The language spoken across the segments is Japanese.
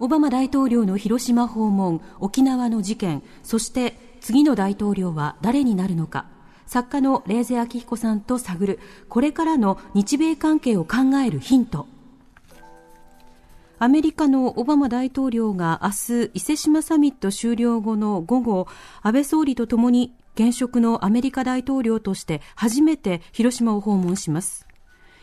オバマ大統領の広島訪問沖縄の事件そして次の大統領は誰になるのか作家の冷泉昭彦さんと探るこれからの日米関係を考えるヒントアメリカのオバマ大統領が明日伊勢志摩サミット終了後の午後安倍総理と共に現職のアメリカ大統領として初めて広島を訪問します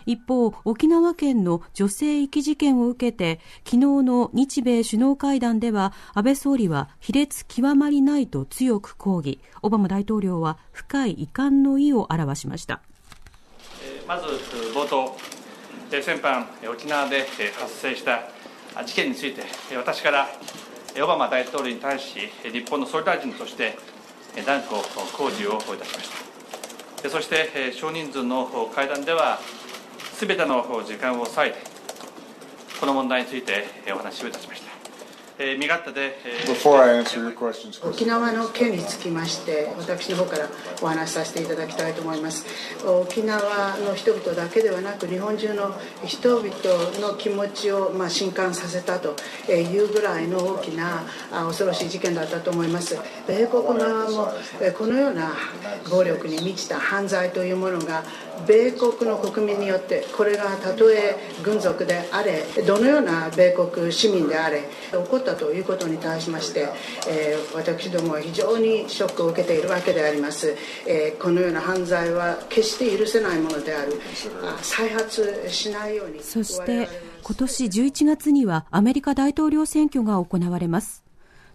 一方、沖縄県の女性遺棄事件を受けて昨日の日米首脳会談では安倍総理は卑劣極まりないと強く抗議オバマ大統領は深い遺憾の意を表しましたまず冒頭先般沖縄で発生した事件について私からオバマ大統領に対し日本の総理大臣として断固抗議をいたしましたそして少人数の会談ではすべての時間を割いて、この問題についてお話をいたしました。身勝手で Before I a n s w e 沖縄の件につきまして、私の方からお話しさせていただきたいと思います。沖縄の人々だけではなく、日本中の人々の気持ちを、まあ、震撼させたというぐらいの大きな恐ろしい事件だったと思います。米国側もこのような暴力に満ちた犯罪というものが米国の国民によってこれがたとえ軍属であれどのような米国市民であれ起こったということに対しまして、えー、私どもは非常にショックを受けているわけであります、えー、このような犯罪は決して許せないものである再発しないようにそして今年11月にはアメリカ大統領選挙が行われます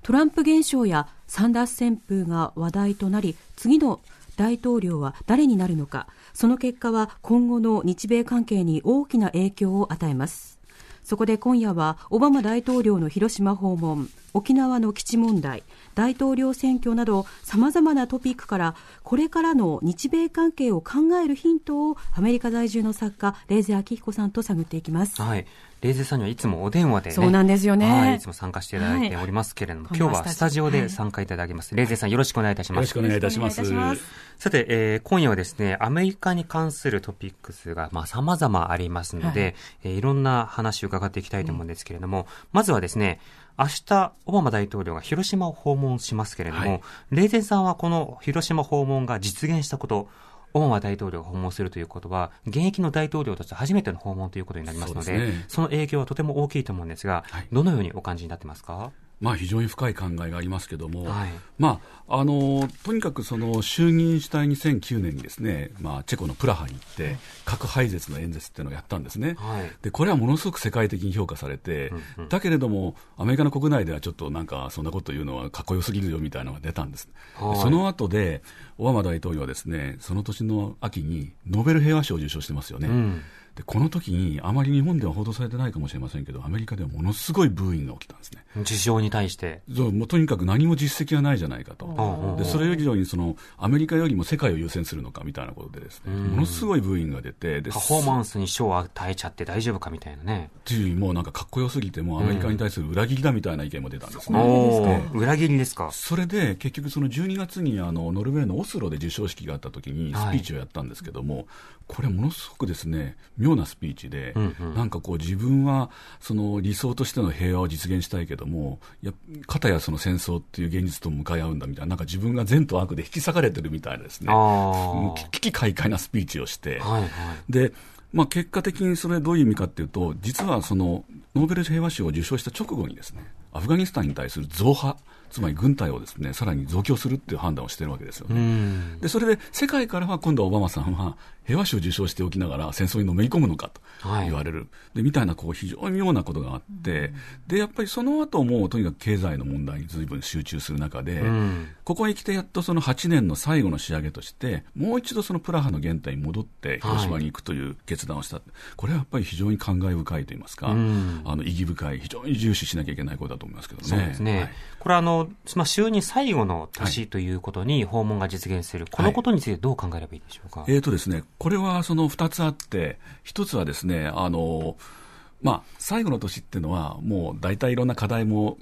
トランプ現象やサンダース旋風が話題となり次の大統領は誰になるのかその結果は今後の日米関係に大きな影響を与えますそこで今夜はオバマ大統領の広島訪問沖縄の基地問題大統領選挙などさまざまなトピックからこれからの日米関係を考えるヒントをアメリカ在住の作家レイゼ明彦さんと探っていきます。はいレイゼさんにはいつもお電話で、ね、そうなんですよね、はい。いつも参加していただいておりますけれども、はい、今日はスタジオで参加いただきます。はい、レイゼさんよろしくお願いいたします。よろしくお願いいたします。ますさて、えー、今夜はですね、アメリカに関するトピックスが、まあ、様々ありますので、はいえー、いろんな話を伺っていきたいと思うんですけれども、うん、まずはですね、明日、オバマ大統領が広島を訪問しますけれども、はい、レイゼンさんはこの広島訪問が実現したこと、オバマ大統領が訪問するということは、現役の大統領として初めての訪問ということになりますので、そ、ね、の影響はとても大きいと思うんですが、はい、どのようにお感じになってますかまあ、非常に深い考えがありますけども、はい、まあ、あのとにかくその衆議院主体2009年にですね、まあ、チェコのプラハに行って、核廃絶の演説っていうのをやったんですね、はい、でこれはものすごく世界的に評価されて、うんうん、だけれども、アメリカの国内ではちょっとなんか、そんなこと言うのはかっこよすぎるよみたいなのが出たんです、はい、その後で、オバマ大統領はですねその年の秋にノーベル平和賞を受賞してますよね。うんでこの時にあまり日本では報道されてないかもしれませんけどアメリカではものすごいブーイングが起きたんですね事情に対してそうもうとにかく何も実績がないじゃないかとでそれ以上にそのアメリカよりも世界を優先するのかみたいなことでですねものすごいブーイングが出てパフォーマンスに賞を与えちゃって大丈夫かみたいなねっていうもうなんかかっこよすぎてもうアメリカに対する裏切りだみたいな意見も出たんですね裏切りですかそれで結局その12月にあのノルウェーのオスロで授賞式があった時にスピーチをやったんですけども、はい、これものすごくですね妙うなスピーチで、うんうん、なんかこう、自分はその理想としての平和を実現したいけども、やかたやその戦争っていう現実と向かい合うんだみたいな、なんか自分が善と悪で引き裂かれてるみたいですね、危機快快なスピーチをして。はいはい、でまあ、結果的にそれどういう意味かっていうと、実はそのノーベル平和賞を受賞した直後にですね、アフガニスタンに対する増派、つまり軍隊をですねさらに増強するっていう判断をしてるわけですよね。でそれで世界からは今度はオバマさんは平和賞を受賞しておきながら戦争にのめり込むのかと言われる、はい、でみたいなこう非常に妙なことがあって、でやっぱりその後もとにかく経済の問題にずいぶん集中する中で、ここへ来てやっとその8年の最後の仕上げとしてもう一度そのプラハの原点に戻って広島に行くという決断をした、はい、これはやっぱり非常に感慨深いといいますか、あの意義深い非常に重視しなきゃいけないことだと思いますけどね。そうですね、はい、これあのまあ、就任最後の年ということに訪問が実現する、はい、このことについてどう考えればいいでしょうか。えーとですね、これはその2つあって、1つはですね、あの、まあ、最後の年っていうのは、もう大体いろんな課題も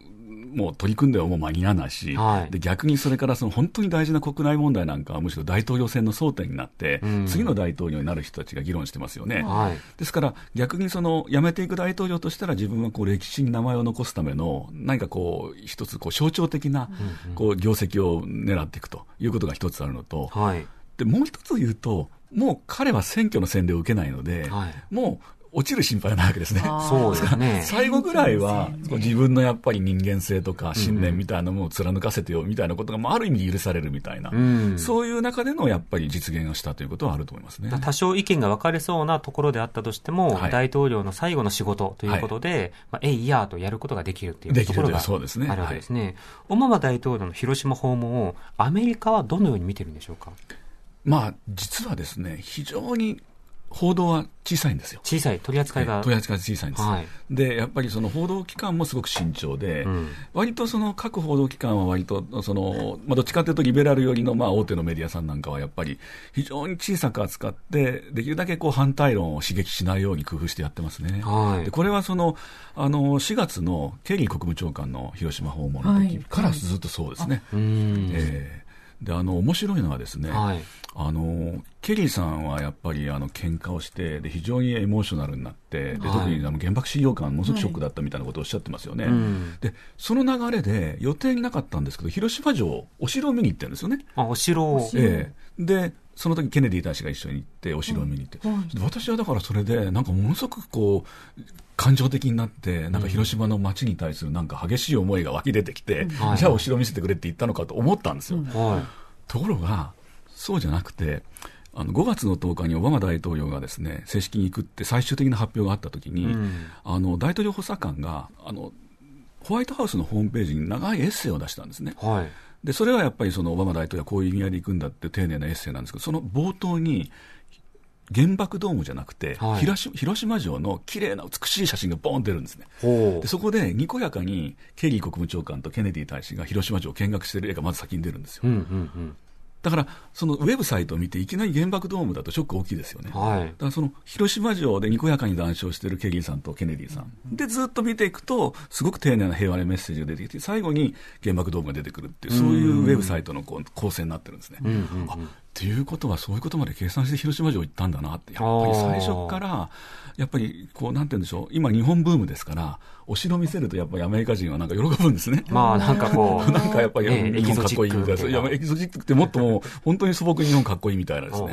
もう取り組んではもう間に合わないし、はい、で逆にそれからその本当に大事な国内問題なんかはむしろ大統領選の争点になって、うん、次の大統領になる人たちが議論してますよね。はい、ですから逆にその辞めていく大統領としたら自分はこう歴史に名前を残すための何かこう一つこう象徴的なこう業績を狙っていくということが一つあるのと、はい、でもう一つ言うともう彼は選挙の洗礼を受けないので、はい、もう落ちる心配なわけですね。そうですね。最後ぐらいは、自分のやっぱり人間性とか信念みたいなものを貫かせてよみたいなことが、あ、ある意味許されるみたいな、うん、そういう中でのやっぱり実現をしたということはあると思いますね。多少意見が分かれそうなところであったとしても、はい、大統領の最後の仕事ということで、はい、まあ、えいやとやることができるっていうところがあるわけですね。オバマ大統領の広島訪問をアメリカはどのように見てるんでしょうか。まあ、実はですね、非常に報道は小さいんですよ。小さい、取り扱いが。取り扱い小さいんです。はい、で、やっぱりその報道機関もすごく慎重で、うん、割とその各報道機関は割と、その、まあ、どっちかというとリベラル寄りのまあ大手のメディアさんなんかはやっぱり非常に小さく扱って、できるだけこう反対論を刺激しないように工夫してやってますね。はい、でこれはその、あの、4月のケリー国務長官の広島訪問の時からずっとそうですね。はい、えーであの面白いのはですね、はい、あのケリーさんはやっぱりあの喧嘩をしてで非常にエモーショナルになって、で特にあの原爆資料館ものすごくショックだったみたいなことをおっしゃってますよね、はいうん、でその流れで予定になかったんですけど広島城お城を見に行ってるんですよねあお城を、ええ、でその時ケネディ大使が一緒に行ってお城を見に行って、うんうん、私はだからそれでなんかものすごくこう感情的になって、なんか広島の街に対するなんか激しい思いが湧き出てきて、うんじゃあお城見せてくれって言ったのかと思ったんですよ。はい、ところが、そうじゃなくて、あの5月の10日にオバマ大統領がですね正式に行くって最終的な発表があったときに、うん、あの大統領補佐官があのホワイトハウスのホームページに長いエッセイを出したんですね。はい、でそれはやっぱりそのオバマ大統領はこういう意味合いで行くんだって丁寧なエッセイなんですけどその冒頭に原爆ドームじゃなくて、はい、広島城の綺麗な美しい写真がボーン出るんですねでそこでにこやかにケリー国務長官とケネディ大使が広島城を見学している絵がまず先に出るんですよ、うんうんうんだから、そのウェブサイトを見て、いきなり原爆ドームだとショック大きいですよね、はい、だからその広島城でにこやかに談笑しているケリーさんとケネディさん、でずっと見ていくと、すごく丁寧な平和のメッセージが出てきて、最後に原爆ドームが出てくるっていう、そういうウェブサイトのこう構成になってるんですね。うんうんうん、あていうことは、そういうことまで計算して広島城行ったんだなって、やっぱり最初から、やっぱりこう、なんて言うんでしょう、今、日本ブームですから、お城見せると、やっぱりアメリカ人はなんか喜ぶんですね。まあ、なんかこう、なんかやっぱり、日本かっこいいみたいな、やエキゾチックってもっともう、本当に素朴に日本かっこいいみたいなですね、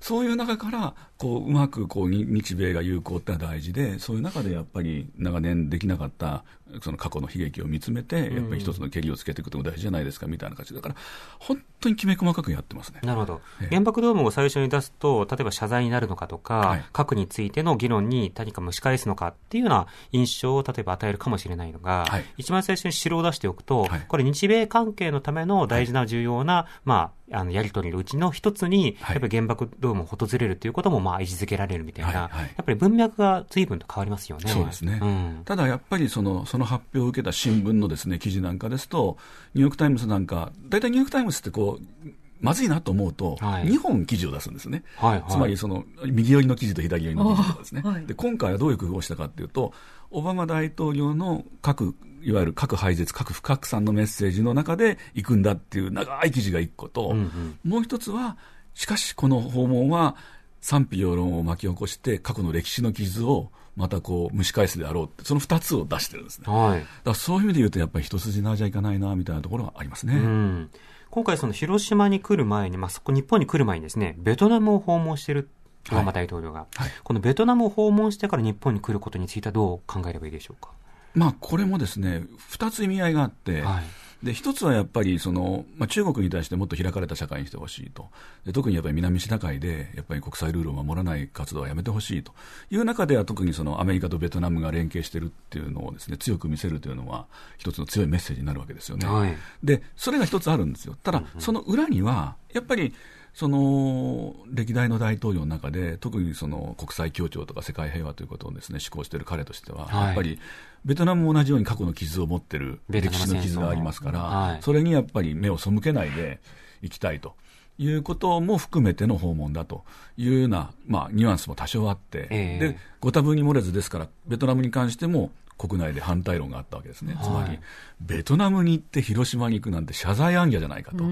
そういう中から、こううまくこう日米が友好ってのは大事で、そういう中でやっぱり長年できなかったその過去の悲劇を見つめて、やっぱり一つのけりをつけていくとも大事じゃないですかみたいな感じだから、本当にきめ細かくやってますねなるほど、ええ、原爆ドームを最初に出すと、例えば謝罪になるのかとか、はい、核についての議論に何か蒸し返すのかっていうような印象を例えば与えるかもしれないのが、はい、一番最初に城を出しておくと、はい、これ、日米関係のための大事な、重要な、まあ、あの、やり取りのうちの一つに、やっぱり原爆ドームを訪れるということも、まあ、位置づけられるみたいな、やっぱり文脈が随分と変わりますよね。そうですね。ただ、やっぱりその、その発表を受けた新聞のですね、記事なんかですと、ニューヨークタイムズなんか、大体ニューヨークタイムズってこう、まずいなと思うと、2本記事を出すんですね。はいつまり、その、右寄りの記事と左寄りの記事とかですね。で、今回はどういう工夫をしたかっていうと、オバマ大統領の各いわゆる核廃絶、核不拡散のメッセージの中で行くんだっていう長い記事が1個と、うんうん、もう1つは、しかしこの訪問は賛否両論を巻き起こして、過去の歴史の傷をまたこう蒸し返すであろうって、その2つを出してるんですね。はい、だそういう意味で言うと、やっぱり一筋縄じゃいかないなみたいなところはありますね。うん今回、その広島に来る前に、まあ、そこ日本に来る前にですね、ベトナムを訪問してるオバマ大統領が、はいはい、このベトナムを訪問してから日本に来ることについてはどう考えればいいでしょうか。まあ、これもですね、2つ意味合いがあって、はいで一つはやっぱりその、まあ、中国に対してもっと開かれた社会にしてほしいとで、特にやっぱり南シナ海でやっぱり国際ルールを守らない活動はやめてほしいという中では、特にそのアメリカとベトナムが連携しているっていうのをです、ね、強く見せるというのは、一つの強いメッセージになるわけですよね。はい、でそれが一つあるんですよ。ただ、その裏にはやっぱりその歴代の大統領の中で、特にその国際協調とか世界平和ということをですね志向している彼としては、はい、やっぱりベトナムも同じように過去の傷を持っている、歴史の傷がありますから、はい、それにやっぱり目を背けないでいきたいと。いうことも含めての訪問だというような、まあ、ニュアンスも多少あって、えー、でご多分に漏れずですから、ベトナムに関しても、国内で反対論があったわけですね、つまり、ベトナムに行って広島に行くなんて謝罪暗記じゃないかと、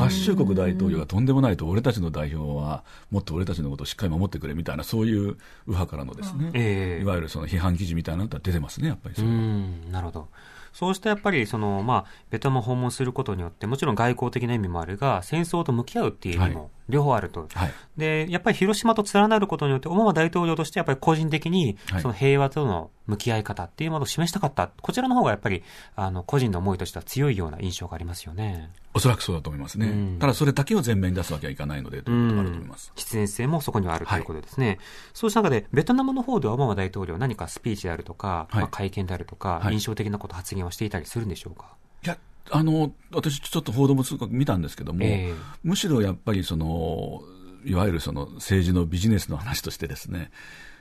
合衆国大統領がとんでもないと、俺たちの代表はもっと俺たちのことをしっかり守ってくれみたいな、そういう右派からのですね、えー、いわゆるその批判記事みたいなのが出てますね、やっぱりそれなるほどそうしたやっぱりその、まあ、ベトナムを訪問することによって、もちろん外交的な意味もあるが、戦争と向き合うっていう意味も両方あると、はい、でやっぱり広島と連なることによって、オバマ大統領としてやっぱり個人的にその平和との向き合い方っていうものを示したかった、こちらの方がやっぱりあの個人の思いとしては強いような印象がありますよね。おそらくそうだと思いますね、うん、ただそれだけを前面に出すわけはいかないのでということがあると思います、必然性もそこにはあるということですね、はい、そうした中で、ベトナムの方ではオバマ大統領、何かスピーチであるとか、はい、まあ、会見であるとか、印象的なこと、発言をしていたりするんでしょうか。いやあの私、ちょっと報道も見たんですけども、えー、むしろやっぱりその、いわゆるその政治のビジネスの話としてですね、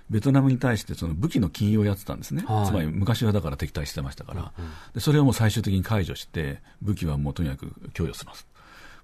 ベトナムに対してその武器の禁輸をやってたんですね、はい、つまり昔はだから敵対してましたから、うんうん、でそれをもう最終的に解除して、武器はもうとにかく供与します、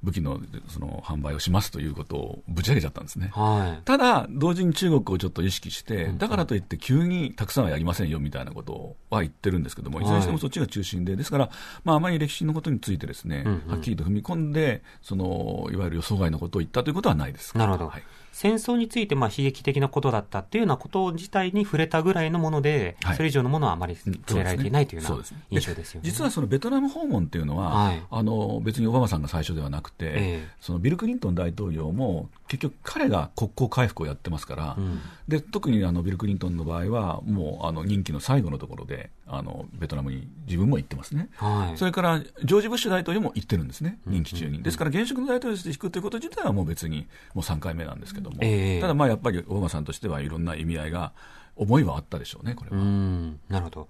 武器のその販売をしますということをぶち上げちゃったんですね、はい、ただ、同時に中国をちょっと意識して、だからといって急にたくさんはやりませんよみたいなことは言ってるんですけども、いずれにしてもそっちが中心で、ですから、まあ、あまり歴史のことについてですね、はっきりと踏み込んで、そのいわゆる予想外のことを言ったということはないです。なるほど、はい戦争についてまあ悲劇的なことだったっていうようなこと自体に触れたぐらいのもので、はい、それ以上のものはあまり触れられていないというような印象ですよね、ね、実はそのベトナム訪問っていうのは、はい、あの別にオバマさんが最初ではなくて、えー、そのビル・クリントン大統領も結局、彼が国交回復をやってますから、うん、で特にあのビル・クリントンの場合は、もうあの任期の最後のところであの、ベトナムに自分も行ってますね、はい、それからジョージ・ブッシュ大統領も行ってるんですね、任期中に。ですから現職の大統領として引くということ自体はもう別にもう3回目なんですけど。ども、えー、ただまあやっぱり大間さんとしてはいろんな意味合いが、思いはあったでしょうね、これは。なるほど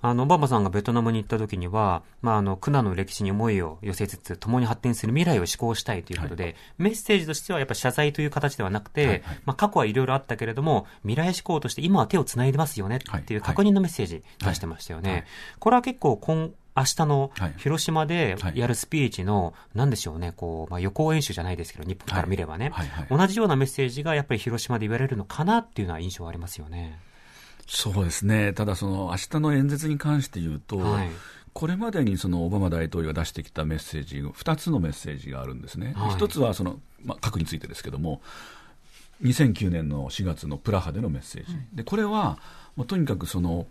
あの、バマさんがベトナムに行った時には、まあ、あの、苦難の歴史に思いを寄せつつ、共に発展する未来を思考したいということで、はい、メッセージとしてはやっぱ謝罪という形ではなくて、はいはい、まあ、過去はいろいろあったけれども、未来志向として今は手を繋いでますよねっていう確認のメッセージ出してましたよね。はいはい、これは結構今明日の広島でやるスピーチの、なんでしょうね、こう、まあ、予行演習じゃないですけど、日本から見ればね、はい同じようなメッセージがやっぱり広島で言われるのかなっていうのは印象ありますよね。そうですね、ただその明日の演説に関して言うと、はい、これまでにそのオバマ大統領が出してきたメッセージ、二つのメッセージがあるんですね、はい、つはその、まあ、核についてですけども、2009年の4月のプラハでのメッセージ、うん、でこれは、まあ、とにかくその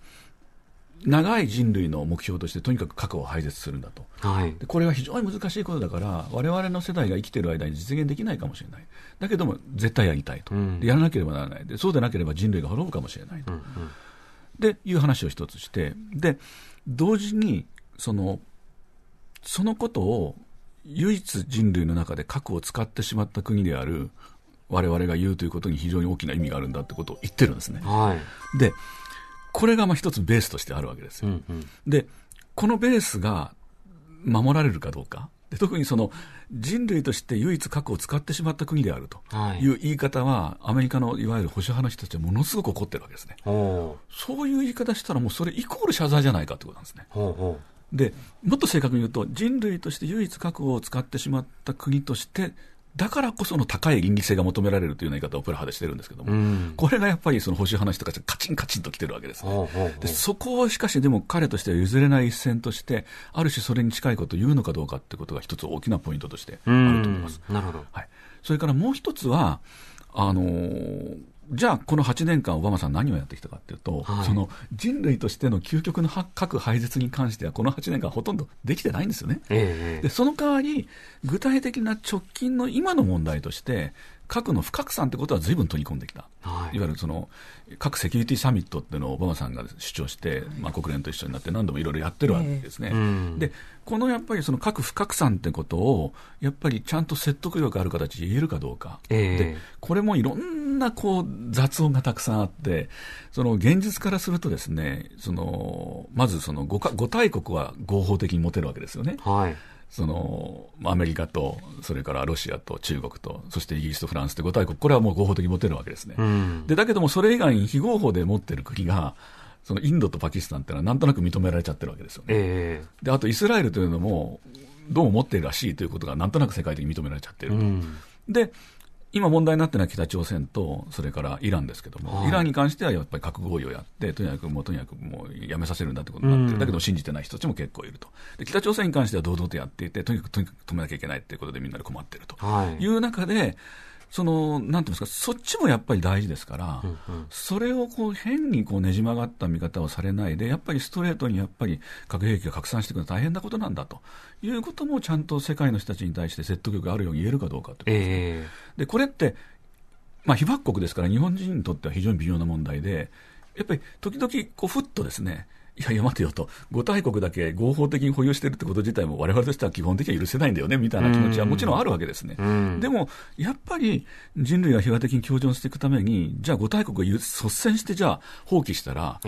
長い人類の目標としてとにかく核を廃絶するんだと、はい、これは非常に難しいことだからわれわれの世代が生きている間に実現できないかもしれないだけども絶対やりたいと、うん、やらなければならないでそうでなければ人類が滅ぶかもしれないと、うんうん、でいう話を一つしてで同時にそのそのことを唯一人類の中で核を使ってしまった国であるわれわれが言うということに非常に大きな意味があるんだってことを言ってるんですね。はい、でこれがまあ一つベースとしてあるわけですよ。うんうん、で、このベースが守られるかどうか。特にその人類として唯一核を使ってしまった国であるという言い方は、アメリカのいわゆる保守派の人たちはものすごく怒ってるわけですね、そういう言い方したら、もうそれイコール謝罪じゃないかということなんですね。ほうでもっと正確に言うと、人類として唯一核を使ってしまった国としてだからこその高い倫理性が求められるというような言い方をプラハでしてるんですけども、うん、これがやっぱりその保守い話とか、カチンカチンと来てるわけですね、ね、うで。そこをしかしでも彼としては譲れない一線として、ある種それに近いことを言うのかどうかってことが一つ大きなポイントとしてあると思います。うん、なるほど。はい。それからもう一つは、あのーじゃあ、この8年間、オバマさん、何をやってきたかというと、はい、その人類としての究極の核廃絶に関しては、この8年間、ほとんどできてないんですよね、えー、でその代わり、具体的な直近の今の問題として、核の不拡散ってことは随分取り込んできた、はい、いわゆるその核セキュリティサミットっていうのをオバマさんが主張して、はい、まあ、国連と一緒になって何度もいろいろやってるわけですね、えー、でこのやっぱりその核不拡散ってことをやっぱりちゃんと説得力ある形で言えるかどうか、えー、でこれもいろんなこう雑音がたくさんあってその現実からするとですねそのまずその 5, か5大国は合法的に持てるわけですよね。はいそのアメリカと、それからロシアと中国と、そしてイギリスとフランスとい5大国、これはもう合法的に持てるわけですね、うん、でだけどもそれ以外に非合法で持ってる国が、そのインドとパキスタンっていうのはなんとなく認められちゃってるわけですよね、えー、であとイスラエルというのも、どうも持ってるらしいということが、なんとなく世界的に認められちゃってると。うんで今問題になっているのは北朝鮮と、それからイランですけども、イランに関してはやっぱり核合意をやって、とにかくもう、とにかくもうやめさせるんだってことになってる、ん、だけど信じてない人たちも結構いると、北朝鮮に関しては堂々とやっていて、とにかくとにかく止めなきゃいけないっていうことでみんなで困ってるという中で、その、なんていうんですか、そっちもやっぱり大事ですから、うんうん、それをこう変にこうねじ曲がった見方をされないで、やっぱりストレートにやっぱり核兵器が拡散していくのは大変なことなんだということも、ちゃんと世界の人たちに対して説得力があるように言えるかどうかこでえー、でこれって、まあ、被爆国ですから、日本人にとっては非常に微妙な問題で、やっぱり時々こうふっとですね、いやいや待てよと、5大国だけ合法的に保有しているってこと自体も、われわれとしては基本的には許せないんだよねみたいな気持ちはもちろんあるわけですね、でもやっぱり人類が平和的に共存していくために、じゃあ5大国が率先してじゃあ放棄したら、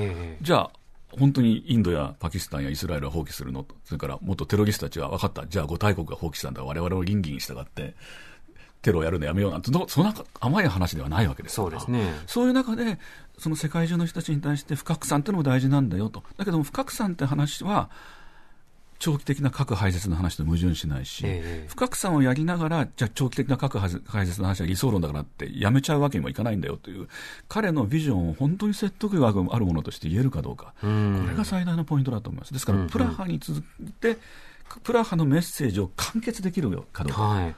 じゃあ、本当にインドやパキスタンやイスラエルは放棄するのそれから元テロリストたちは分かった、じゃあ5大国が放棄したんだ、われわれを倫理に従って、テロをやるのやめようなんて、そんな甘い話ではないわけですから、そう、ね、いう中で、その世界中の人たちに対して不拡散っていうのも大事なんだよと。だけども不拡散って話は、長期的な核廃絶の話と矛盾しないし、ええ、不拡散をやりながら、じゃあ長期的な核廃絶の話は理想論だからってやめちゃうわけにもいかないんだよという、彼のビジョンを本当に説得力があるものとして言えるかどうか、これが最大のポイントだと思います。ですから、プラハに続いて、うんうん、プラハのメッセージを完結できるかどうか。はい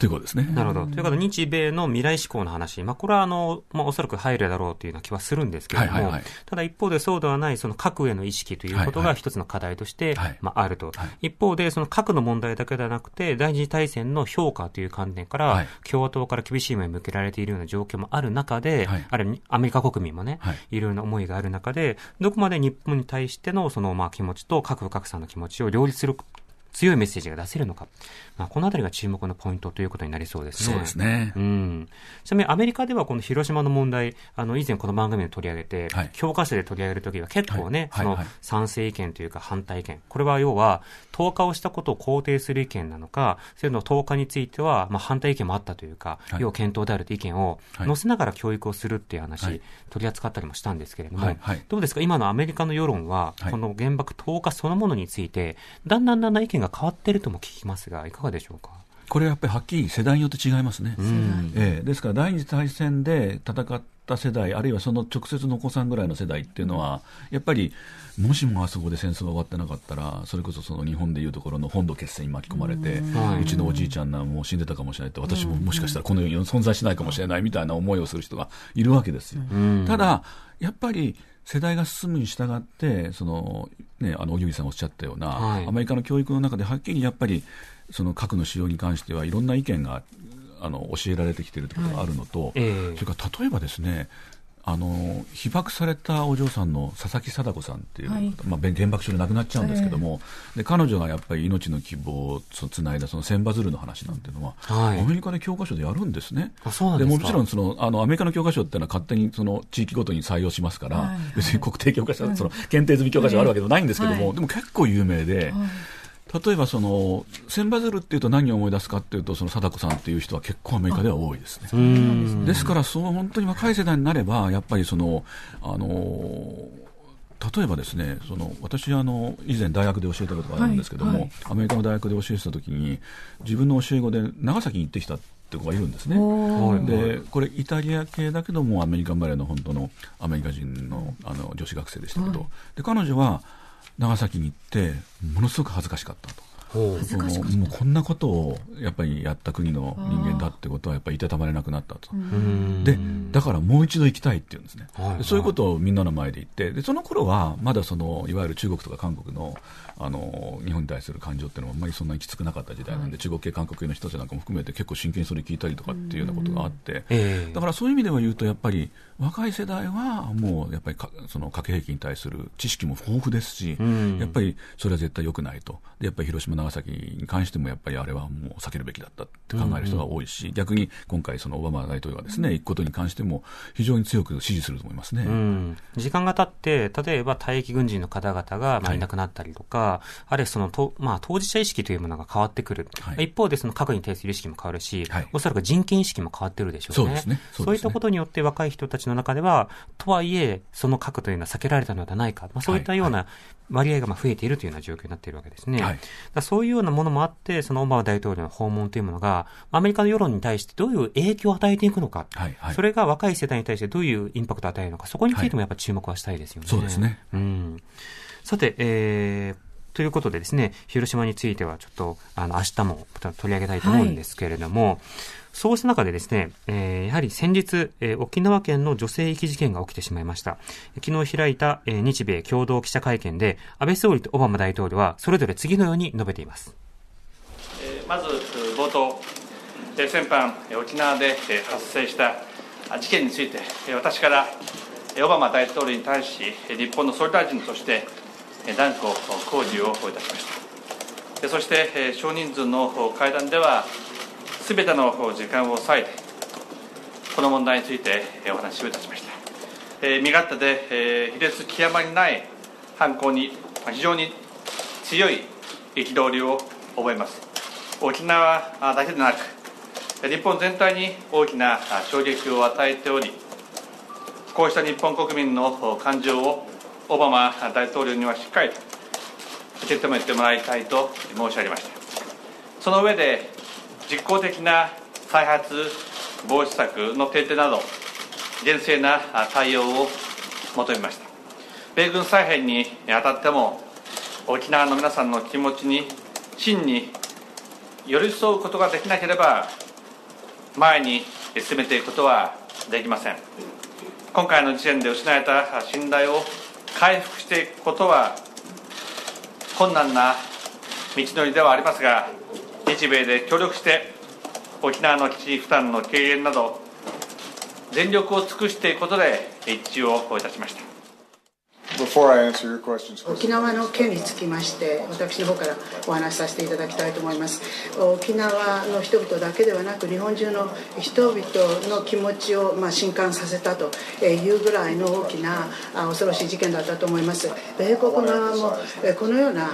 ということですね。なるほど。ということで、日米の未来志向の話、まあ、これはあの、まあ、おそらく入るだろうというような気はするんですけれども、はいはいはい、ただ一方でそうではない、その核への意識ということが一つの課題として、はいはい、まあ、あると。はい、一方で、その核の問題だけではなくて、第二次大戦の評価という観点から、共和党から厳しい目を向けられているような状況もある中で、あるいはアメリカ国民もね、い、ろいろな思いがある中で、どこまで日本に対してのそのまあ気持ちと核不拡散の気持ちを両立する強いメッセージが出せるのか、まあ、このあたりが注目のポイントということになりそうですね。そうですね。うん。ちなみにアメリカではこの広島の問題、あの、以前この番組で取り上げて、はい、教科書で取り上げるときは結構ね、その賛成意見というか反対意見、これは要は、投下をしたことを肯定する意見なのか、そうの投下については、まあ、反対意見もあったというか、はい、要検討であるという意見を載せながら教育をするっていう話、取り扱ったりもしたんですけれども、どうですか、今のアメリカの世論は、この原爆投下そのものについて、だんだんだんだん意見が変わっているとも聞きますが、いかがでしょうか。これはやっぱりはっきり世代によって違いますね、うん、えー、ですから第二次大戦で戦った世代、あるいはその直接のお子さんぐらいの世代っていうのは、やっぱりもしもあそこで戦争が終わってなかったら、それこそその日本でいうところの本土決戦に巻き込まれて、ううちのおじいちゃんがもう死んでたかもしれないと、私ももしかしたらこの世に存在しないかもしれないみたいな思いをする人がいるわけですよ。ただやっぱり世代が進むに従って、そのね、あの荻上さんおっしゃったような、はい、アメリカの教育の中ではっきりやっぱり、その核の使用に関してはいろんな意見があの教えられてきているということがあるのと、はいえー、それから例えばですねあの被爆されたお嬢さんの佐々木貞子さんっていう、はい、まあ、原爆症で亡くなっちゃうんですけども、えー、で彼女がやっぱり命の希望をつないだその千羽鶴の話なんていうのは、はい、アメリカで教科書でやるんですね。でもちろんそのあのアメリカの教科書っていうのは勝手にその地域ごとに採用しますから、はい、別に国定教科書、その検定済み教科書あるわけでもないんですけども、でも結構有名で。例えばその千羽鶴っていうと何を思い出すかっていうとその貞子さんっていう人は結構アメリカでは多いですね。ですからそう本当に若い世代になればやっぱりそのあの例えばですねその私あの以前大学で教えたことがあるんですけども、はいはい、アメリカの大学で教えてたときに自分の教え子で長崎に行ってきたって子がいるんですねでこれイタリア系だけどもアメリカ生まれの本当のアメリカ人のあの女子学生でしたけど、はい、で彼女は長崎に行ってものすごく恥ずかしかったと。もうこんなことをやっぱりやった国の人間だってことはやっぱりいたたまれなくなったとでだからもう一度行きたいっていうんですね、はいはい、そういうことをみんなの前で言ってでその頃はまだそのいわゆる中国とか韓国のあの日本に対する感情っていうのはあんまりそんなにきつくなかった時代なんで、はい、中国系韓国系の人たちなんかも含めて結構真剣にそれ聞いたりとかっていうようなことがあって、だからそういう意味では言うとやっぱり若い世代はもうやっぱりかその核兵器に対する知識も豊富ですし、うん、やっぱりそれは絶対良くないと、で、やっぱり広島、長崎に関しても、やっぱりあれはもう避けるべきだったって考える人が多いし、うん逆に今回、オバマ大統領がです、ね、行くことに関しても、非常に強く支持すると思いますね、うん、時間が経って、例えば退役軍人の方々がまあいなくなったりとか、はい、あるいはそのと、まあ、当事者意識というものが変わってくる、はい、一方でその核に対する意識も変わるし、はい、おそらく人権意識も変わってるでしょうね。そうですねそう、ね、いったことによって若い人たちの中では、とはいえ、その核というのは避けられたのではないか、まあ、そういったような割合がまあ増えているというような状況になっているわけですね。はい、だそういうようなものもあって、そのオバマ大統領の訪問というものが、アメリカの世論に対してどういう影響を与えていくのか、はいはい、それが若い世代に対してどういうインパクトを与えるのか、そこについてもやっぱ注目はしたいですよね。はい、そうですね。うん。さて、えー、ということでですね、広島についてはちょっと、あの、明日も取り上げたいと思うんですけれども、はいそうした中でですね、えー、やはり先日、えー、沖縄県の女性遺棄事件が起きてしまいました。昨日開いた、えー、日米共同記者会見で、安倍総理とオバマ大統領はそれぞれ次のように述べています。まず冒頭、先般、沖縄で発生した事件について、私からオバマ大統領に対し、日本の総理大臣として、断固、抗議をいたしました。そして、少人数の会談では、すべての時間を割いてこの問題についてお話をいたしました、え身勝手で、え卑劣極まりない犯行に非常に強い憤りを覚えます沖縄だけでなく日本全体に大きな衝撃を与えておりこうした日本国民の感情をオバマ大統領にはしっかりと受け止めてもらいたいと申し上げましたその上で実効的な再発防止策の徹底など、厳正な対応を求めました。米軍再編にあたっても、沖縄の皆さんの気持ちに真に寄り添うことができなければ、前に進めていくことはできません。今回の事件で失われた信頼を回復していくことは困難な道のりではありますが、日米で協力して沖縄の基地負担の軽減など全力を尽くしていくことで一致をいたしました沖縄の件につきまして私の方からお話しさせていただきたいと思います沖縄の人々だけではなく日本中の人々の気持ちをまあ震撼させたというぐらいの大きな恐ろしい事件だったと思います米国側もこのような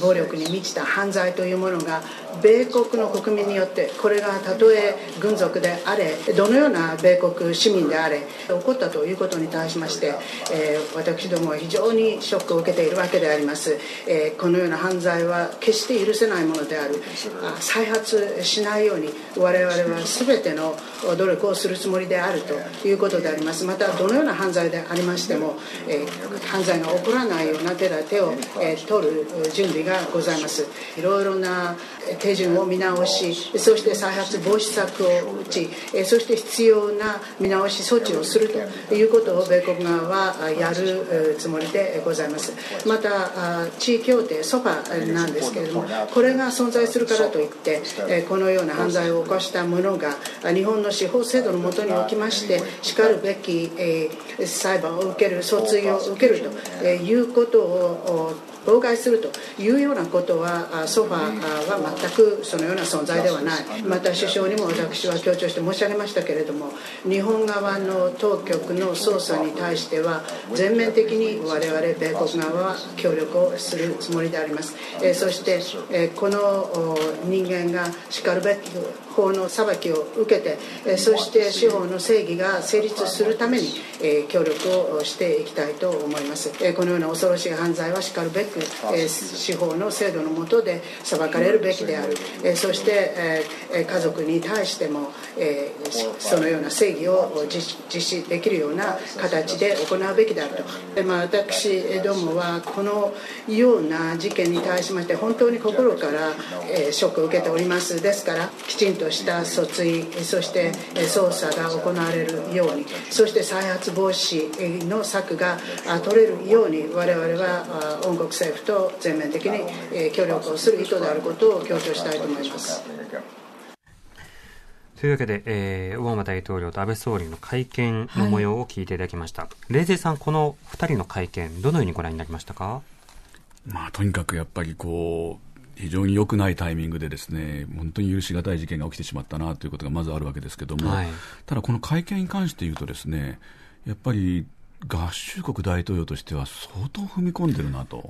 暴力に満ちた犯罪というものが米国の国民によってこれがたとえ軍属であれどのような米国市民であれ起こったということに対しまして、え私どもは非常にショックを受けているわけであります、えー、このような犯罪は決して許せないものである再発しないように我々は全ての努力をするつもりであるということでありますまたどのような犯罪でありましても、えー、犯罪が起こらないような手立てを、えー、取る準備がございますいろいろな手順を見直しそして再発防止策を打ちそして必要な見直し措置をするということを米国側はやるつもりでございますまた地位協定ソファなんですけれどもこれが存在するからといってこのような犯罪を犯した者が日本の司法制度のもとにおきましてしかるべき裁判を受ける訴追を受けるということを妨害するというようなことはソファーは全くそのような存在ではないまた首相にも私は強調して申し上げましたけれども日本側の当局の捜査に対しては全面的に我々米国側は協力をするつもりであります、えそして、えこの人間がしかるべき法の裁きを受けて、えそして司法の正義が成立するために、え協力をしていきたいと思います、えこのような恐ろしい犯罪はしかるべく、え司法の制度のもとで裁かれるべきである、えそして、え家族に対しても、えそのような正義を実施できるような形で行うべきであると、でま私どもはこのような事件に対しまして本当に心から、えショックを受けておりますですからきちんととした訴追そして捜査が行われるようにそして再発防止の策が取れるように我々は本国政府と全面的に協力をする意図であることを強調したいと思います。というわけで、えー、オバマ大統領と安倍総理の会見の模様を聞いていただきました。はい、冷静さん、この二人の会見、どのようにご覧になりましたかまあ、とにかくやっぱりこう、非常に良くないタイミングでですね本当に許し難い事件が起きてしまったなということがまずあるわけですけども、はい、ただ、この会見に関して言うとですねやっぱり合衆国大統領としては相当踏み込んでるなと、やっ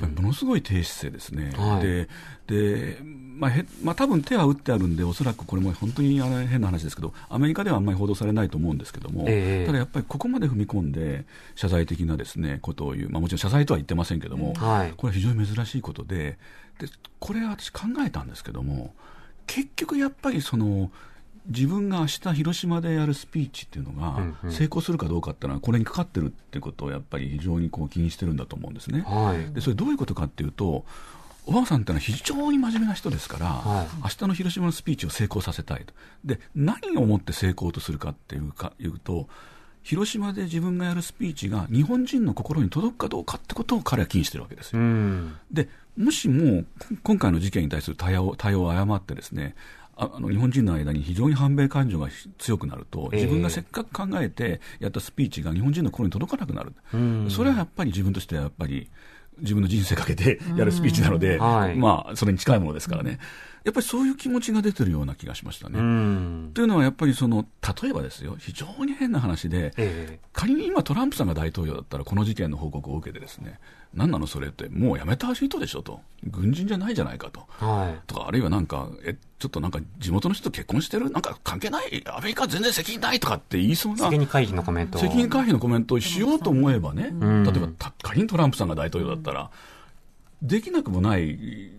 ぱりものすごい低姿勢ですね、はい、ででまあへまあ多分手は打ってあるんで、おそらくこれも本当にあれ変な話ですけど、アメリカではあんまり報道されないと思うんですけども、えー、ただやっぱりここまで踏み込んで、謝罪的なですねことを言う、まあ、もちろん謝罪とは言ってませんけども、はい、これは非常に珍しいことで、でこれ私考えたんですけども結局やっぱりその自分が明日広島でやるスピーチっていうのが成功するかどうかっていうのはこれにかかってるっていうことをやっぱり非常にこう気にしてるんだと思うんですね。はい、でそれどういうことかっていうとおばあさんってのは非常に真面目な人ですから、はい、明日の広島のスピーチを成功させたいとで何をもって成功とするかっていうかいうと広島で自分がやるスピーチが日本人の心に届くかどうかってことを彼は気にしてるわけですよ。でもしも今回の事件に対する対応対応を誤ってですねあの日本人の間に非常に反米感情が強くなると、自分がせっかく考えてやったスピーチが日本人の心に届かなくなる、それはやっぱり自分としてはやっぱり、自分の人生かけてやるスピーチなので、はい、まあ、それに近いものですからね。うんやっぱりそういう気持ちが出てるような気がしましたね。というのは、やっぱりその例えばですよ、非常に変な話で、え仮に今、トランプさんが大統領だったら、この事件の報告を受けて、ですね何なのそれって、もうやめてほしい人でしょと、軍人じゃないじゃないかと、はい、とか、あるいはなんか、えちょっとなんか、地元の人と結婚してる、なんか関係ない、アメリカ全然責任ないとかって言いそうな、責任回避のコメント責任回避のコメントをしようと思えばね、例えば仮にトランプさんが大統領だったら、できなくもない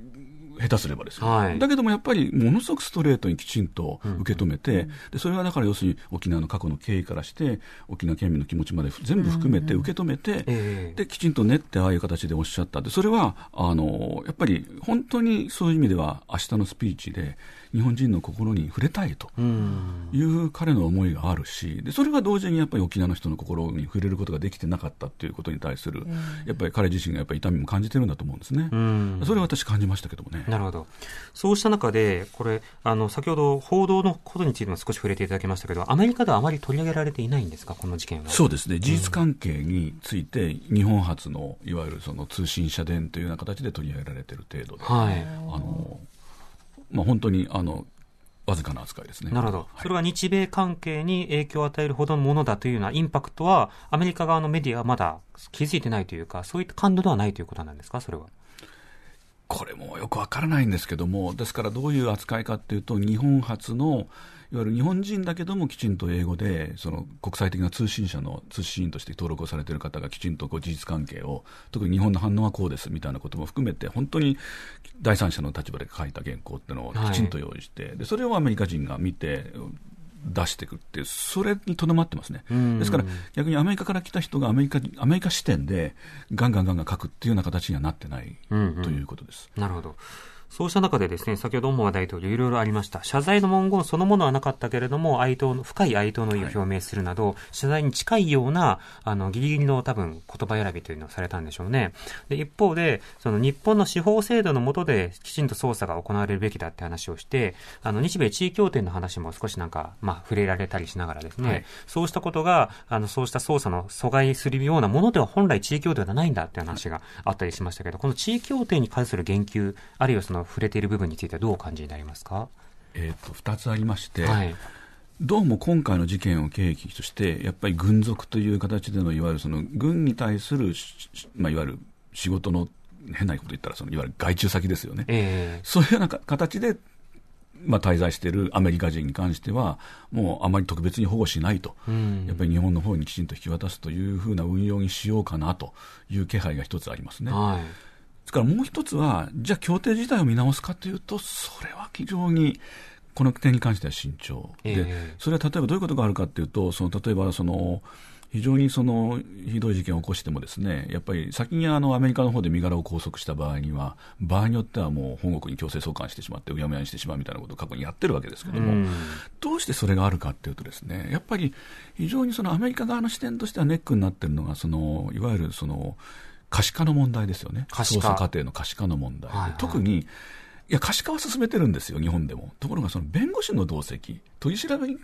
下手すればですよ、はい、だけどもやっぱりものすごくストレートにきちんと受け止めて、でそれはだから要するに沖縄の過去の経緯からして、沖縄県民の気持ちまで全部含めて受け止めて、できちんとねってああいう形でおっしゃったで、それはあのやっぱり本当にそういう意味では、明日のスピーチで、日本人の心に触れたいという彼の思いがあるし、でそれは同時にやっぱり沖縄の人の心に触れることができてなかったということに対する、やっぱり彼自身がやっぱり痛みも感じてるんだと思うんですね。それは私感じましたけどもね。なるほど。そうした中で、これ、あの、先ほど報道のことについても少し触れていただきましたけど、アメリカではあまり取り上げられていないんですか、この事件は。そうですね。事実関係について、日本発の、いわゆるその通信社伝というような形で取り上げられている程度で、はい。あの、まあ、本当に、あの、わずかな扱いですね。なるほど、はい。それは日米関係に影響を与えるほどのものだというようなインパクトは、アメリカ側のメディアはまだ気づいてないというか、そういった感度ではないということなんですか、それは。これもよくわからないんですけども、ですからどういう扱いかっていうと、日本初の、いわゆる日本人だけどもきちんと英語で、その国際的な通信社の通信員として登録をされている方がきちんとこう事実関係を、特に日本の反応はこうですみたいなことも含めて、本当に第三者の立場で書いた原稿っていうのをきちんと用意して、はい、でそれをアメリカ人が見て、出してくっていう、それにとどまってますね、ですから逆にアメリカから来た人がアメリカアメリカ視点で、ガンガンガンガン書くっていうような形にはなってないということです。なるほどそうした中でですね、先ほども話題領いろいろありました。謝罪の文言そのものはなかったけれども、哀悼の、深い哀悼の意を表明するなど、はい、謝罪に近いような、あの、ギリギリの多分言葉選びというのをされたんでしょうね。で、一方で、その日本の司法制度の下できちんと捜査が行われるべきだって話をして、あの、日米地位協定の話も少しなんか、まあ、触れられたりしながらですね、はい、そうしたことが、あの、そうした捜査の阻害するようなものでは本来地位協定ではないんだって話があったりしましたけど、この地位協定に関する言及、あるいはそのの触れている部分についてはどうお感じになりますか、えーと、2つありまして、はい、どうも今回の事件を契機として、やっぱり軍属という形での、いわゆるその軍に対する、まあ、いわゆる仕事の変なこと言ったら、そのいわゆる外注先ですよね、えー、そういうような形で、まあ、滞在しているアメリカ人に関しては、もうあまり特別に保護しないと、うん、やっぱり日本の方にきちんと引き渡すというふうな運用にしようかなという気配が一つありますね。はいですからもう一つは、じゃあ協定自体を見直すかというと、それは非常に、この点に関しては慎重、で、それは例えばどういうことがあるかというと、その例えばその、非常にそのひどい事件を起こしてもですねやっぱり先にあのアメリカの方で身柄を拘束した場合には場合によってはもう本国に強制送還してしまってうやむやにしてしまうみたいなことを過去にやってるわけですけども、うん、どうしてそれがあるかっていうとですねやっぱり非常にそのアメリカ側の視点としてはネックになっているのがそのいわゆるその可視化の問題ですよね。可視化。捜査過程の可視化の問題。はいはい、特に、いや、可視化は進めてるんですよ、日本でも。ところが、その弁護士の同席、取り調べに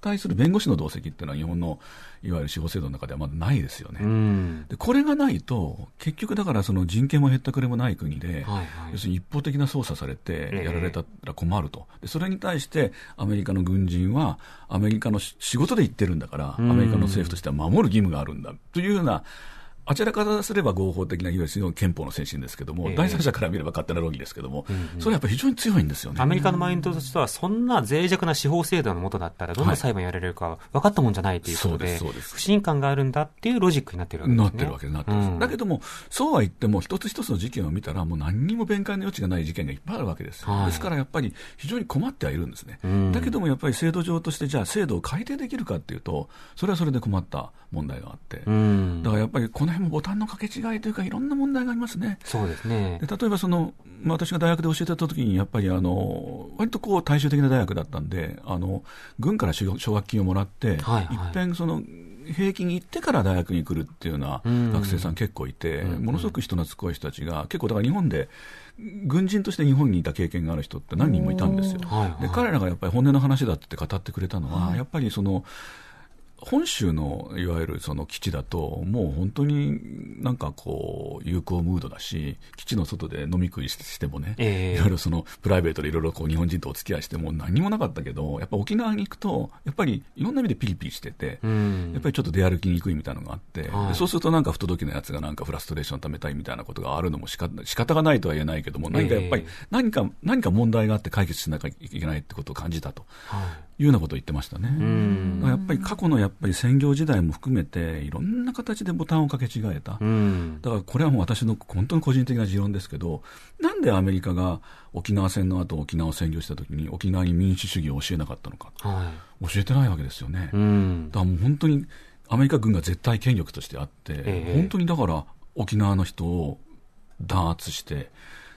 対する弁護士の同席っていうのは、日本のいわゆる司法制度の中ではまだないですよね。でこれがないと、結局だから、その人権もへったくれもない国で、はいはい、要するに一方的な捜査されて、やられたら困ると、でそれに対して、アメリカの軍人は、アメリカの仕事で行ってるんだから、アメリカの政府としては守る義務があるんだというような。あちらからすれば合法的な、いわゆる憲法の精神ですけれども、えー、第三者から見れば勝手な論議ですけれども、うんうん、それはやっぱり非常に強いんですよね。アメリカのマインドとしては、そんな脆弱な司法制度のもとだったら、どんな裁判やられるか分かったもんじゃないということで、はい、そうです不信感があるんだっていうロジックになってるわけです、ね、なってるわけなってまうん、だけども、そうは言っても、一つ一つの事件を見たら、もう何にも弁解の余地がない事件がいっぱいあるわけです。はい、ですからやっぱり、非常に困ってはいるんですね。うん、だけどもやっぱり制度上として、じゃあ制度を改定できるかっていうと、それはそれで困った問題があって、うん、だからやっぱりこの辺もボタンの掛け違いというか、いろんな問題がありますね。そうですね例えばその、まあ、私が大学で教えてたときに、やっぱりあの割とこう大衆的な大学だったんで、あの軍から奨学金をもらって、はいはいっぺんその平均行ってから大学に来るっていうような学生さん結構いて、うんうん、ものすごく人懐っこい人たちが、結構だから日本で、軍人として日本にいた経験がある人って何人もいたんですよ。で彼らがやっぱり本音の話だって語ってくれたのは、はい、やっぱりその、本州のいわゆるその基地だと、もう本当になんかこう、友好ムードだし、基地の外で飲み食いしてもね、えー、いろいろそのプライベートでいろいろこう日本人とお付き合いしても何もなかったけど、やっぱ沖縄に行くと、やっぱりいろんな意味でピリピリしてて、やっぱりちょっと出歩きにくいみたいなのがあって、はい、そうするとなんか不届きなやつがなんかフラストレーションためたいみたいなことがあるのも仕方仕方がないとは言えないけども、何かやっぱり、何か、何か問題があって解決しなきゃいけないってことを感じたと、い、うようなことを言ってましたね。やっぱり過去のやっぱり専業時代も含めて、いろんな形でボタンをかけ違えた、うん、だからこれはもう私の本当に個人的な持論ですけど、なんでアメリカが沖縄戦の後沖縄を占領した時に、沖縄に民主主義を教えなかったのか、はい、教えてないわけですよね。うん、だからもう本当にアメリカ軍が絶対権力としてあって、えー、本当にだから沖縄の人を弾圧して、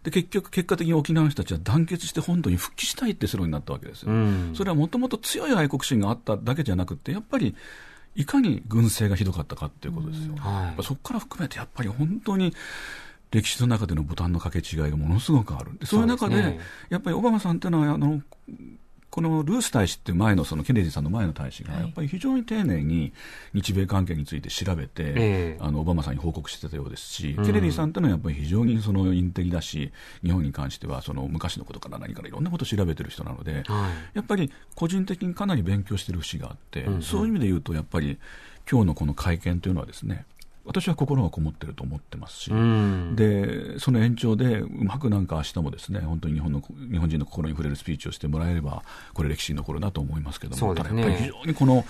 で結局、結果的に沖縄の人たちは団結して本土に復帰したいって世論になったわけですよ、うん、それはもともと強い愛国心があっただけじゃなくて、やっぱりいかに軍政がひどかったかっていうことですよ、うんはい、そこから含めてやっぱり本当に。歴史の中でのボタンの掛け違いがものすごくある、そういう中で、でね、やっぱりオバマさんっていうのはあの、このルース大使っていう前の、そのケネディさんの前の大使が、やっぱり非常に丁寧に日米関係について調べて、あの、オバマさんに報告してたようですし、ケネディさんっていうのはやっぱり非常にそのインテリだし、日本に関しては、その昔のことから何からいろんなことを調べてる人なので、やっぱり個人的にかなり勉強してる節があって、そういう意味で言うと、やっぱり、今日のこの会見というのはですね、私は心がこもってると思ってますし、うん、でその延長でうまくなんか明日もですね本当に日本の日本人の心に触れるスピーチをしてもらえればこれ歴史に残るなと思いますけども、ね、ただやっぱり非常にこの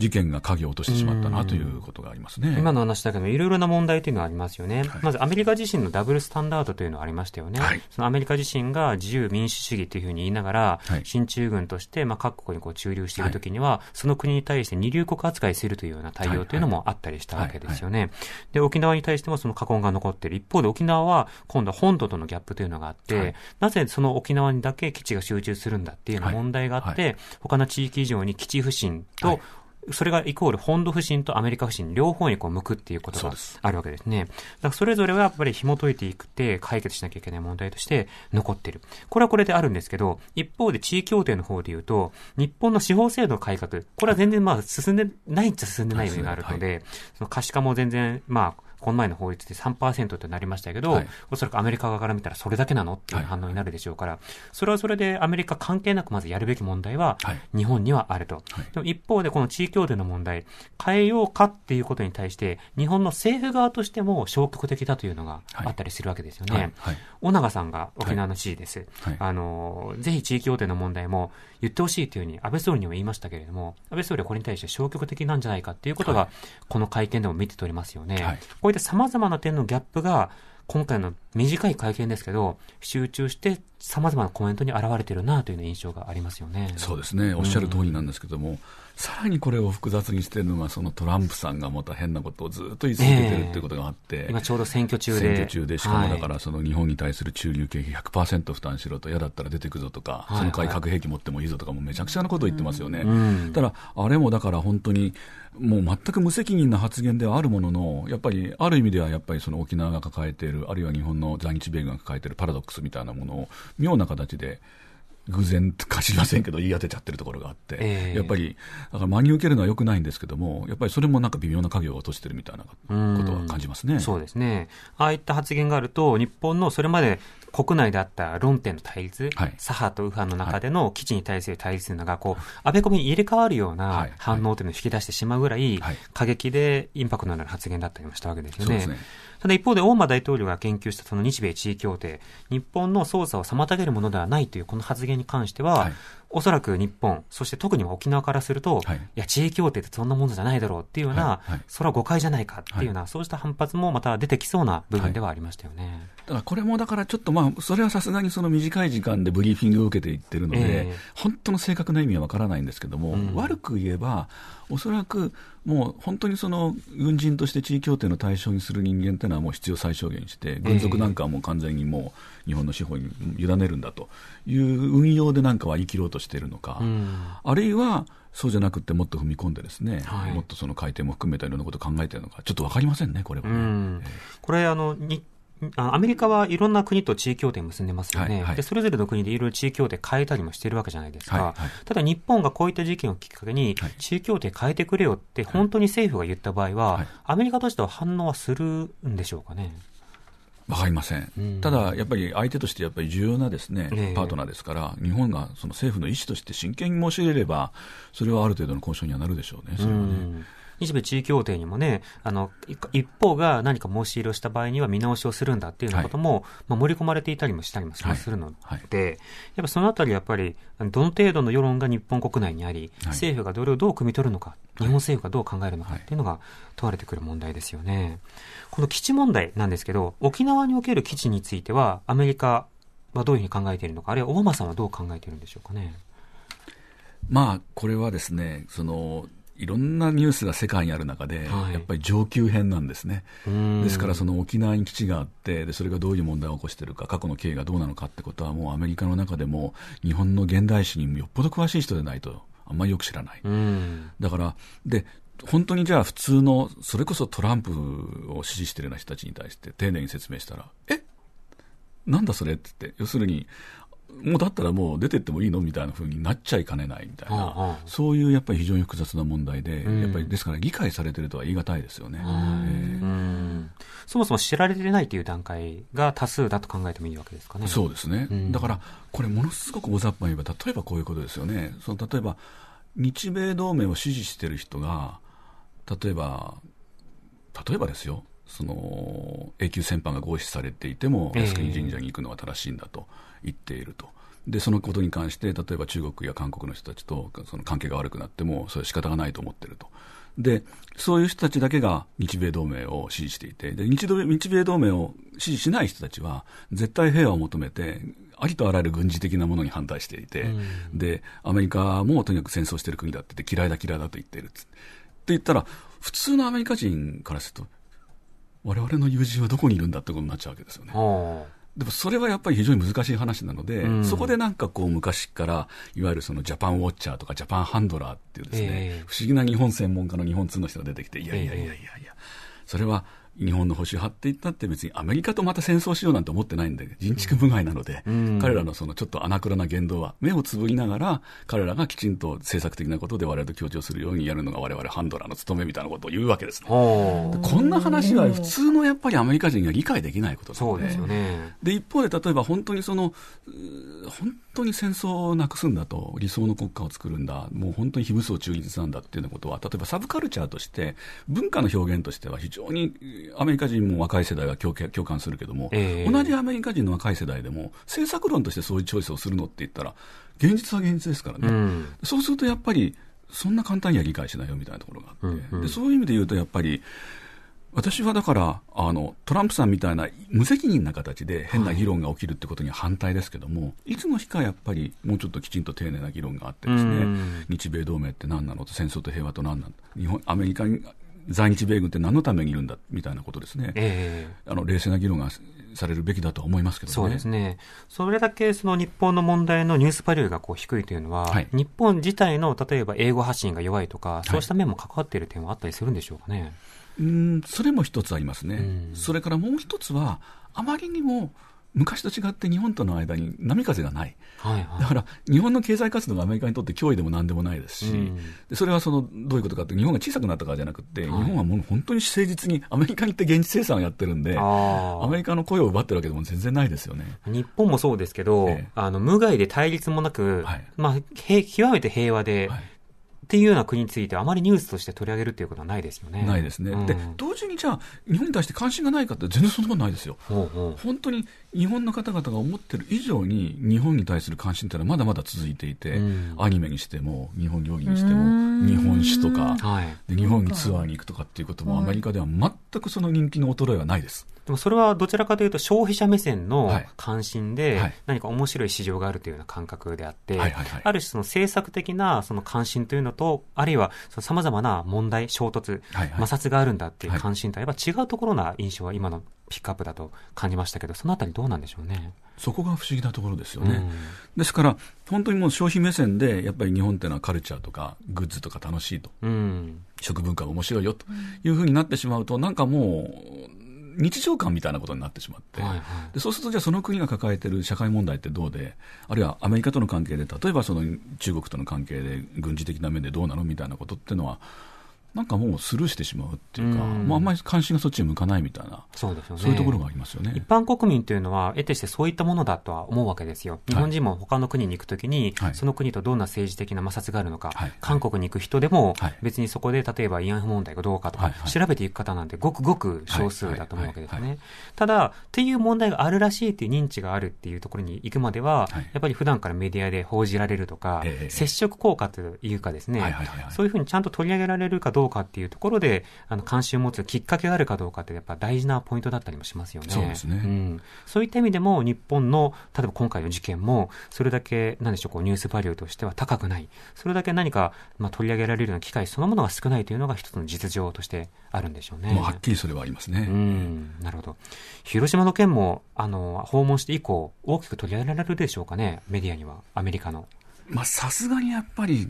事件が影を落としてしまったなということがありますね。今の話だけど、いろいろな問題というのはありますよね。はい、まず、アメリカ自身のダブルスタンダードというのはありましたよね。はい、そのアメリカ自身が自由民主主義というふうに言いながら、進駐軍として、まあ、各国にこう駐留しているときには、その国に対して二流国扱いするというような対応というのもあったりしたわけですよね。で、沖縄に対してもその禍根が残っている。一方で、沖縄は今度は本土とのギャップというのがあって、なぜその沖縄にだけ基地が集中するんだっていう問題があって、他の地域以上に基地不信と、それがイコール本土不信とアメリカ不信両方にこう向くっていうことがあるわけですね。だからそれぞれはやっぱり紐解いていくって解決しなきゃいけない問題として残ってる。これはこれであるんですけど、一方で地位協定の方で言うと、日本の司法制度の改革、これは全然まあ進んでないっちゃ進んでない面があるので、はい、その可視化も全然まあ、この前の法律で3%となりましたけど、はい、おそらくアメリカ側から見たらそれだけなのっていう反応になるでしょうから、はい、それはそれでアメリカ関係なくまずやるべき問題は、日本にはあると。はい、でも一方でこの地位協定の問題、変えようかっていうことに対して、日本の政府側としても消極的だというのがあったりするわけですよね。尾長さんが沖縄の知事です。あの、ぜひ地位協定の問題も言ってほしいというふうに安倍総理にも言いましたけれども、安倍総理はこれに対して消極的なんじゃないかっていうことが、この会見でも見て取れますよね。ういった様々な点のギャップが、今回の短い会見ですけど、集中して様々なコメントに現れてるなという印象がありますよね。そうですね。おっしゃる通りなんですけども、うんさらにこれを複雑にしてるのは、そのトランプさんがまた変なことをずっと言い続けてるっていうことがあって、えー、今ちょうど選挙中で。選挙中で、しかもだから、その日本に対する駐留経費100%負担しろと、嫌だったら出てくぞとか、はいはい、その代核兵器持ってもいいぞとか、もめちゃくちゃなことを言ってますよね。うん、ただ、あれもだから本当に、もう全く無責任な発言ではあるものの、やっぱりある意味ではやっぱりその沖縄が抱えている、あるいは日本の在日米軍が抱えているパラドックスみたいなものを、妙な形で偶然か知りませんけど、言い当てちゃってるところがあって、えー、やっぱり、だから真に受けるのはよくないんですけども、やっぱりそれもなんか微妙な影を落としてるみたいなことは感じますね。うそうですね。ああいった発言があると、日本のそれまで国内であった論点の対立、はい、左派と右派の中での基地に対する対立というのが、こう、安倍コミに入れ替わるような反応というのを引き出してしまうぐらい、過激でインパクトのある発言だったりもしたわけですよね。はいはいただ一方で、大間大統領が言及したその日米地位協定、日本の捜査を妨げるものではないというこの発言に関しては、はい、おそらく日本、そして特に沖縄からすると、はい、いや、地位協定ってそんなものじゃないだろうっていうような、はいはい、それは誤解じゃないかっていうような、そうした反発もまた出てきそうな部分ではありましたよね。ただこれもだからちょっとまあ、それはさすがにその短い時間でブリーフィングを受けていってるので、えー、本当の正確な意味はわからないんですけども、うん、悪く言えば、おそらくもう本当にその軍人として地位協定の対象にする人間ってのはもう必要最小限にして、軍属なんかはもう完全にもう日本の司法に委ねるんだという運用でなんかは生きろうとしているのか、うん、あるいはそうじゃなくて、もっと踏み込んで、ですね、はい、もっとその改定も含めたいろんなことを考えているのか、ちょっと分かりませんね、これはね、うん、これあの、日アメリカはいろんな国と地位協定結んでますよね、はいはい、でそれぞれの国でいろいろ地位協定変えたりもしてるわけじゃないですか、はいはい、ただ日本がこういった事件をきっかけに、地位協定変えてくれよって、本当に政府が言った場合は、はい、アメリカとしては反応はするんでしょうかね。わかりません、うん、ただやっぱり相手としてやっぱり重要なですね、パートナーですから、日本がその政府の意思として真剣に申し入れれば、それはある程度の交渉にはなるでしょうね、それはね。うん日米地位協定にもね、あの、一方が何か申し入れをした場合には見直しをするんだっていうようなことも、はい、まあ、盛り込まれていたりもしたりもするので、はいはい、やっぱそのあたりやっぱり、どの程度の世論が日本国内にあり、政府がどれをどう汲み取るのか、日本政府がどう考えるのかっていうのが問われてくる問題ですよね。この基地問題なんですけど、沖縄における基地については、アメリカはどういうふうに考えているのか、あるいはオバマさんはどう考えているんでしょうかね。まあ、これはですね、そのいろんなニュースが世界にある中で、はい、やっぱり上級編なんですね、ですからその沖縄に基地があってで、それがどういう問題を起こしているか、過去の経緯がどうなのかってことは、もうアメリカの中でも、日本の現代史によっぽど詳しい人でないと、あんまりよく知らない。だからで本当にじゃあ普通の、それこそトランプを支持しているような人たちに対して丁寧に説明したら、えなんだそれって言って、要するに、もうだったらもう出てってもいいのみたいなふうになっちゃいかねないみたいな、そういうやっぱり非常に複雑な問題で、うん、やっぱりですから理解されてるとは言い難いですよね、えー、そもそも知られてないという段階が多数だと考えてもいいわけですかね。そうですね、だからこれ、ものすごく大雑把に言えば、例えばこういうことですよね、その例えば日米同盟を支持している人が、例えば、例えばですよ、その永久戦犯が合意されていても、靖国神社に行くのは正しいんだと。えー言っていると。でそのことに関して、例えば中国や韓国の人たちとその関係が悪くなっても、それは仕方がないと思ってると。で、そういう人たちだけが日米同盟を支持していて、で日日米同盟を支持しない人たちは、絶対平和を求めて、ありとあらゆる軍事的なものに反対していて、うん、で、アメリカもとにかく戦争してる国だって嫌いだ嫌いだと言っているって言ったら、普通のアメリカ人からすると、我々の友人はどこにいるんだってことになっちゃうわけですよね。でもそれはやっぱり非常に難しい話なので、うん、そこでなんかこう昔から、いわゆるそのジャパンウォッチャーとかジャパンハンドラーっていうですね、えー、不思議な日本専門家の日本通の人が出てきて、いやいやいやいやいや、それは日本の保守派って言ったって別にアメリカとまた戦争しようなんて思ってないんで、人畜無害なので、彼らのそのちょっと穴倉な言動は、目をつぶりながら、彼らがきちんと政策的なことで我々と協調するようにやるのが我々ハンドラーの務めみたいなことを言うわけですね。こんな話は普通のやっぱりアメリカ人が理解できないことなので。そうですよね。で、一方で例えば本当にその、本当に戦争をなくすんだと、理想の国家を作るんだ、もう本当に非武装中立なんだっていうことは、例えばサブカルチャーとして、文化の表現としては非常にアメリカ人も若い世代は共共感するけども、えー、同じアメリカ人の若い世代でも、政策論としてそういうチョイスをするのって言ったら、現実は現実ですからね。うん、そうするとやっぱりそんな簡単には理解しないよみたいなところがあって、うんうん、でそういう意味で言うと、やっぱり私はだから、あの、トランプさんみたいな無責任な形で変な議論が起きるってことに反対ですけども、はい、いつの日かやっぱりもうちょっときちんと丁寧な議論があってですね、日米同盟って何なのと戦争と平和と何なの日本、アメリカに在日米軍って何のためにいるんだみたいなことですね、えー、あの冷静な議論がされるべきだと思いますけど、ね、そうですね、それだけその日本の問題のニュースバリューがこう低いというのは、はい、日本自体の例えば英語発信が弱いとか、そうした面も関わっている点はあったりするんでしょうかね。はいうんそれも一つありますね、それからもう一つは、あまりにも昔と違って日本との間に波風がない、はいはい、だから日本の経済活動がアメリカにとって脅威でもなんでもないですし、でそれはそのどういうことかって、日本が小さくなったからじゃなくて、はい、日本はもう本当に誠実にアメリカに行って現地生産をやってるんで、アメリカの声を奪ってるわけでも全然ないですよね日本もそうですけど、ええ、あの無害で対立もなく、はい、まあ、極めて平和で。はいっていうような国について、あまりニュースとして取り上げるということはないですよね。ないですね。うん、で、同時にじゃあ、日本に対して関心がないかって全然そんなことないですよ。ほうほう本当に日本の方々が思ってる以上に、日本に対する関心っていうのはまだまだ続いていて、うん、アニメにしても、日本料理にしても、日本酒とか、はい、で日本にツアーに行くとかっていうことも、アメリカでは全くその人気の衰えはないです。はいでもそれはどちらかというと消費者目線の関心で、何か面白い市場があるというような感覚であって、ある種その政策的なその関心というのと、あるいはさまざまな問題、衝突、摩擦があるんだっていう関心とはやっぱ違うところな印象は今のピックアップだと感じましたけど、そのあたりどうなんでしょうね。そこが不思議なところですよね。うん、ですから、本当にもう消費目線で、やっぱり日本っていうのはカルチャーとか、グッズとか楽しいと、うん、食文化が面白いよというふうになってしまうと、なんかもう、日常感みたいなことになってしまって、はいはい、でそうするとじゃあその国が抱えてる社会問題ってどうで、あるいはアメリカとの関係で、例えばその中国との関係で軍事的な面でどうなのみたいなことっていうのは、なんかもうスルーしてしまうっていうか、うん、もうあんまり関心がそっちに向かないみたいな、そうですよね。そういうところがありますよね。一般国民というのは、得てしてそういったものだとは思うわけですよ。日本人も他の国に行くときに、はい、その国とどんな政治的な摩擦があるのか、はい、韓国に行く人でも、別にそこで例えば慰安婦問題がどうかとか、調べていく方なんてごくごく少数だと思うわけですね。ただ、っていう問題があるらしいっていう認知があるっていうところに行くまでは、やっぱり普段からメディアで報じられるとか、えー、接触効果というかですね、そういうふうにちゃんと取り上げられるかどうかどうかっていうところで、あの、関心を持つきっかけがあるかどうかって、やっぱ大事なポイントだったりもしますよね。そうですね。うん。そういった意味でも、日本の、例えば今回の事件も、それだけ、なんでしょう、こう、ニュースバリューとしては高くない。それだけ何か、まあ、取り上げられるような機会そのものが少ないというのが一つの実情としてあるんでしょうね。はっきりそれはありますね。うん。なるほど。広島の件も、あの、訪問して以降、大きく取り上げられるでしょうかね、メディアには、アメリカの。まあ、さすがにやっぱり、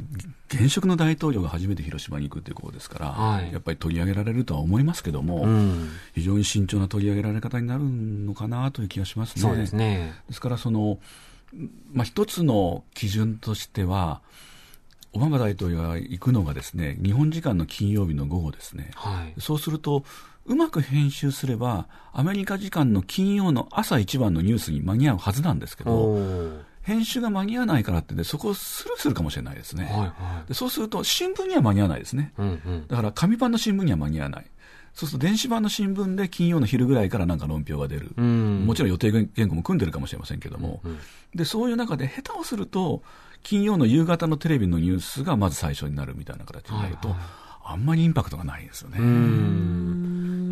現職の大統領が初めて広島に行くということですから、はい、やっぱり取り上げられるとは思いますけども、うん、非常に慎重な取り上げられ方になるのかなという気がしますね。そうですねですからその、まあ、一つの基準としては、オバマ大統領が行くのがですね、日本時間の金曜日の午後ですね。はい、そうすると、うまく編集すれば、アメリカ時間の金曜の朝一番のニュースに間に合うはずなんですけど、編集が間に合わないからってで、そこをスルーするかもしれないですね。はいはい、でそうすると、新聞には間に合わないですね。うんうん、だから、紙版の新聞には間に合わない。そうすると電子版の新聞で金曜の昼ぐらいからなんか論評が出る、うん、もちろん予定原稿も組んでるかもしれませんけども、うんうん、でそういう中で下手をすると、金曜の夕方のテレビのニュースがまず最初になるみたいな形になると、はいはい、あんまりインパクトがないですよね。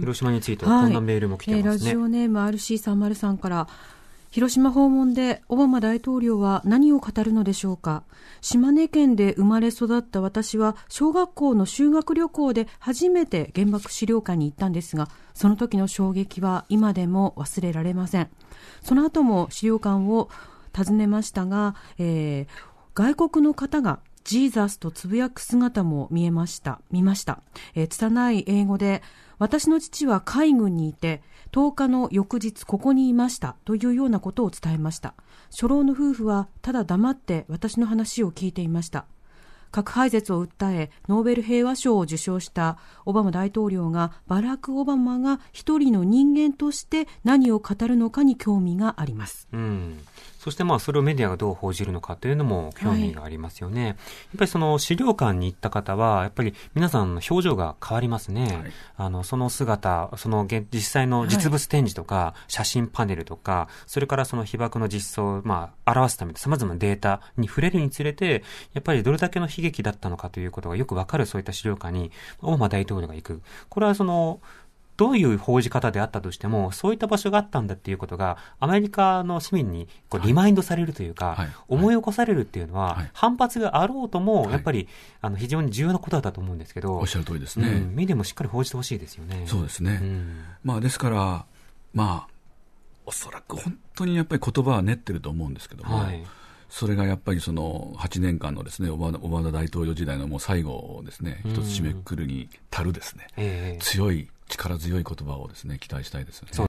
広島についてはこんなメールも来てますね。はいー、ラジオネーム RC303 から広島訪問でオバマ大統領は何を語るのでしょうか島根県で生まれ育った私は小学校の修学旅行で初めて原爆資料館に行ったんですがその時の衝撃は今でも忘れられませんその後も資料館を訪ねましたが、えー、外国の方がジーザスとつぶやく姿も見えました。見ました。えー、拙い英語で、私の父は海軍にいて、10日の翌日ここにいましたというようなことを伝えました初老の夫婦はただ黙って私の話を聞いていました核廃絶を訴えノーベル平和賞を受賞したオバマ大統領がバラク・オバマが一人の人間として何を語るのかに興味があります、うん、そしてまあそれをメディアがどう報じるのかというのも興味がありますよね。はい、やっぱりその資料館に行った方は、やっぱり皆さんの表情が変わりますね。はい、あの、その姿、その実際の実物展示とか、写真パネルとか、それからその被爆の実装をまあ表すための様々なデータに触れるにつれて、やっぱりどれだけの悲劇だったのかということがよくわかるそういった資料館に、オーマ大統領が行く。これはその、どういう報じ方であったとしても、そういった場所があったんだっていうことが、アメリカの市民にこうリマインドされるというか、はい、思い起こされるっていうのは、はい、反発があろうとも、やっぱり、はい、あの非常に重要なことだったと思うんですけど、おっしゃる通りですね。うん、もしっかり報じてほしいですよね。そうですね。うん、まあ、ですから、まあ、おそらく本当にやっぱり言葉は練ってると思うんですけども、それがやっぱりその8年間のですねオバマ大統領時代のもう最後をですね、一つ締めくくるに足るですね、えー、強い力強い言葉をですね期待したいですね。